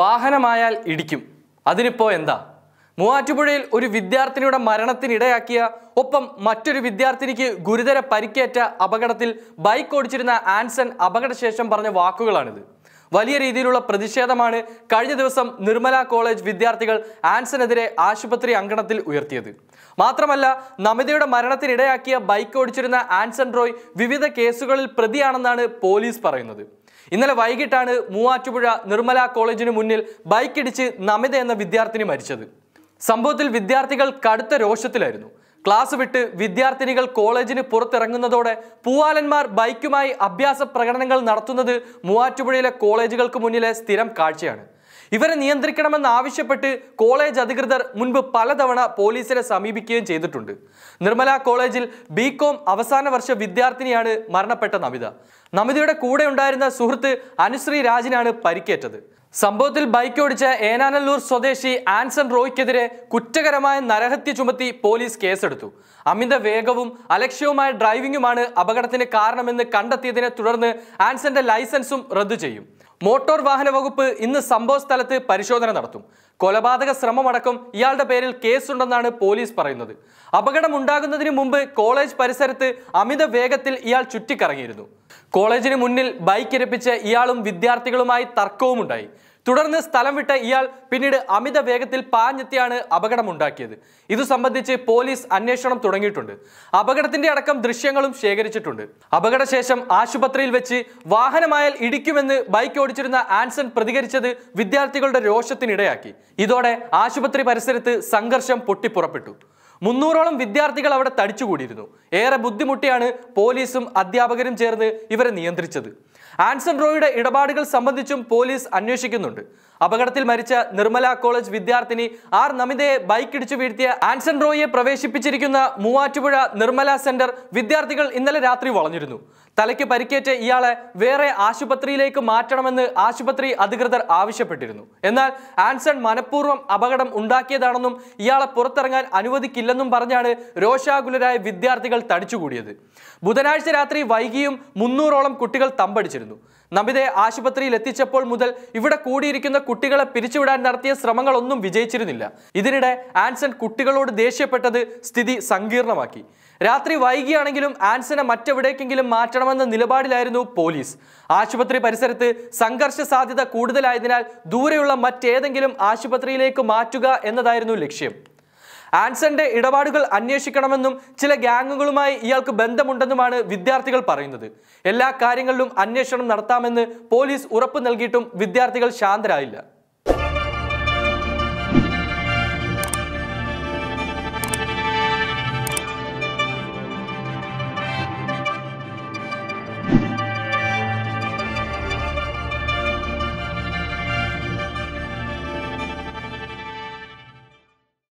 വാഹനമായാൽ ഇടിക്കും അതിനിപ്പോൾ എന്താ മൂവാറ്റുപുഴയിൽ ഒരു വിദ്യാർത്ഥിനിയുടെ മരണത്തിനിടയാക്കിയ ഒപ്പം മറ്റൊരു വിദ്യാർത്ഥിനിക്ക് ഗുരുതര പരിക്കേറ്റ അപകടത്തിൽ ബൈക്ക് ഓടിച്ചിരുന്ന ആൻസൺ അപകടശേഷം പറഞ്ഞ വാക്കുകളാണിത് വലിയ രീതിയിലുള്ള പ്രതിഷേധമാണ് കഴിഞ്ഞ ദിവസം നിർമ്മല കോളേജ് വിദ്യാർത്ഥികൾ ആൻസനെതിരെ ആശുപത്രി അങ്കണത്തിൽ ഉയർത്തിയത് മാത്രമല്ല നമിതയുടെ മരണത്തിനിടയാക്കിയ ബൈക്ക് ഓടിച്ചിരുന്ന ആൻസൺ റോയ് വിവിധ കേസുകളിൽ പ്രതിയാണെന്നാണ് പോലീസ് പറയുന്നത് ഇന്നലെ വൈകിട്ടാണ് മൂവാറ്റുപുഴ നിർമ്മല കോളേജിന് മുന്നിൽ ബൈക്കിടിച്ച് നമിത എന്ന വിദ്യാർത്ഥിനി മരിച്ചത് സംഭവത്തിൽ വിദ്യാർത്ഥികൾ കടുത്ത രോഷത്തിലായിരുന്നു ക്ലാസ് വിട്ട് വിദ്യാർത്ഥിനികൾ കോളേജിന് പുറത്തിറങ്ങുന്നതോടെ പൂവാലന്മാർ ബൈക്കുമായി അഭ്യാസ പ്രകടനങ്ങൾ നടത്തുന്നത് മൂവാറ്റുപുഴയിലെ കോളേജുകൾക്ക് മുന്നിലെ സ്ഥിരം കാഴ്ചയാണ് ഇവരെ നിയന്ത്രിക്കണമെന്ന് ആവശ്യപ്പെട്ട് കോളേജ് അധികൃതർ മുൻപ് പലതവണ പോലീസിനെ സമീപിക്കുകയും ചെയ്തിട്ടുണ്ട് നിർമ്മല കോളേജിൽ ബി അവസാന വർഷ വിദ്യാർത്ഥിനിയാണ് മരണപ്പെട്ട നമിത നമിതയുടെ കൂടെ ഉണ്ടായിരുന്ന സുഹൃത്ത് അനുശ്രീ രാജിനാണ് പരിക്കേറ്റത് സംഭവത്തിൽ ബൈക്ക് ഓടിച്ച ഏനാനല്ലൂർ സ്വദേശി ആൻസൺ റോയ്ക്കെതിരെ കുറ്റകരമായ നരഹത്യ ചുമത്തി പോലീസ് കേസെടുത്തു അമിത വേഗവും അലക്ഷ്യവുമായ ഡ്രൈവിംഗുമാണ് അപകടത്തിന് കാരണമെന്ന് കണ്ടെത്തിയതിനെ തുടർന്ന് ആൻസന്റെ ലൈസൻസും റദ്ദു ചെയ്യും മോട്ടോർ വാഹന വകുപ്പ് ഇന്ന് സംഭവ സ്ഥലത്ത് പരിശോധന നടത്തും കൊലപാതക ശ്രമമടക്കം ഇയാളുടെ പേരിൽ കേസുണ്ടെന്നാണ് പോലീസ് പറയുന്നത് അപകടം ഉണ്ടാകുന്നതിന് മുമ്പ് കോളേജ് പരിസരത്ത് അമിത വേഗത്തിൽ ഇയാൾ ചുറ്റിക്കറങ്ങിയിരുന്നു കോളേജിന് മുന്നിൽ ബൈക്ക് ഇരപ്പിച്ച് ഇയാളും വിദ്യാർത്ഥികളുമായി തർക്കവുമുണ്ടായി തുടർന്ന് സ്ഥലം വിട്ട ഇയാൾ പിന്നീട് അമിത വേഗത്തിൽ പാഞ്ഞെത്തിയാണ് അപകടമുണ്ടാക്കിയത് ഇതു സംബന്ധിച്ച് പോലീസ് അന്വേഷണം തുടങ്ങിയിട്ടുണ്ട് അപകടത്തിന്റെ അടക്കം ദൃശ്യങ്ങളും ശേഖരിച്ചിട്ടുണ്ട് അപകടശേഷം ആശുപത്രിയിൽ വെച്ച് വാഹനമായാൽ ഇടിക്കുമെന്ന് ബൈക്ക് ഓടിച്ചിരുന്ന ആൻസൺ പ്രതികരിച്ചത് വിദ്യാർത്ഥികളുടെ രോഷത്തിനിടയാക്കി ഇതോടെ ആശുപത്രി പരിസരത്ത് സംഘർഷം പൊട്ടിപ്പുറപ്പെട്ടു മുന്നൂറോളം വിദ്യാർത്ഥികൾ അവിടെ തടിച്ചുകൂടിയിരുന്നു ഏറെ ബുദ്ധിമുട്ടിയാണ് പോലീസും അധ്യാപകരും ചേർന്ന് ഇവരെ നിയന്ത്രിച്ചത് ആൻസൺ റോയുടെ ഇടപാടുകൾ സംബന്ധിച്ചും പോലീസ് അന്വേഷിക്കുന്നുണ്ട് അപകടത്തിൽ മരിച്ച നിർമ്മല കോളേജ് വിദ്യാർത്ഥിനി ആർ നമിതയെ ബൈക്കിടിച്ചു വീഴ്ത്തിയ ആൻസൺ റോയെ പ്രവേശിപ്പിച്ചിരിക്കുന്ന മൂവാറ്റുപുഴ നിർമ്മല സെന്റർ വിദ്യാർത്ഥികൾ ഇന്നലെ രാത്രി വളഞ്ഞിരുന്നു തലയ്ക്ക് പരിക്കേറ്റ ഇയാളെ വേറെ ആശുപത്രിയിലേക്ക് മാറ്റണമെന്ന് ആശുപത്രി അധികൃതർ ആവശ്യപ്പെട്ടിരുന്നു എന്നാൽ ആൻസൺ മനഃപൂർവ്വം അപകടം ഉണ്ടാക്കിയതാണെന്നും ഇയാളെ പുറത്തിറങ്ങാൻ അനുവദിക്കില്ലെന്നും പറഞ്ഞാണ് രോഷാകുലരായ വിദ്യാർത്ഥികൾ തടിച്ചുകൂടിയത് ബുധനാഴ്ച രാത്രി വൈകിയും മുന്നൂറോളം കുട്ടികൾ തമ്പടിച്ചിരുന്നു ഉണ്ടായിരുന്നു നബിതയെ ആശുപത്രിയിൽ എത്തിച്ചപ്പോൾ മുതൽ ഇവിടെ കൂടിയിരിക്കുന്ന കുട്ടികളെ പിരിച്ചുവിടാൻ നടത്തിയ ശ്രമങ്ങളൊന്നും വിജയിച്ചിരുന്നില്ല ഇതിനിടെ ആൻസൺ കുട്ടികളോട് ദേഷ്യപ്പെട്ടത് സ്ഥിതി സങ്കീർണമാക്കി രാത്രി വൈകിയാണെങ്കിലും ആൻസനെ മറ്റെവിടേക്കെങ്കിലും മാറ്റണമെന്ന നിലപാടിലായിരുന്നു പോലീസ് ആശുപത്രി പരിസരത്ത് സംഘർഷ സാധ്യത കൂടുതലായതിനാൽ ദൂരെയുള്ള മറ്റേതെങ്കിലും ആശുപത്രിയിലേക്ക് മാറ്റുക എന്നതായിരുന്നു ലക്ഷ്യം ആൻസന്റെ ഇടപാടുകൾ അന്വേഷിക്കണമെന്നും ചില ഗ്യാങ്ങുകളുമായി ഇയാൾക്ക് ബന്ധമുണ്ടെന്നുമാണ് വിദ്യാർത്ഥികൾ പറയുന്നത് എല്ലാ കാര്യങ്ങളിലും അന്വേഷണം നടത്താമെന്ന് പോലീസ് ഉറപ്പ് നൽകിയിട്ടും വിദ്യാർത്ഥികൾ ശാന്തരായില്ല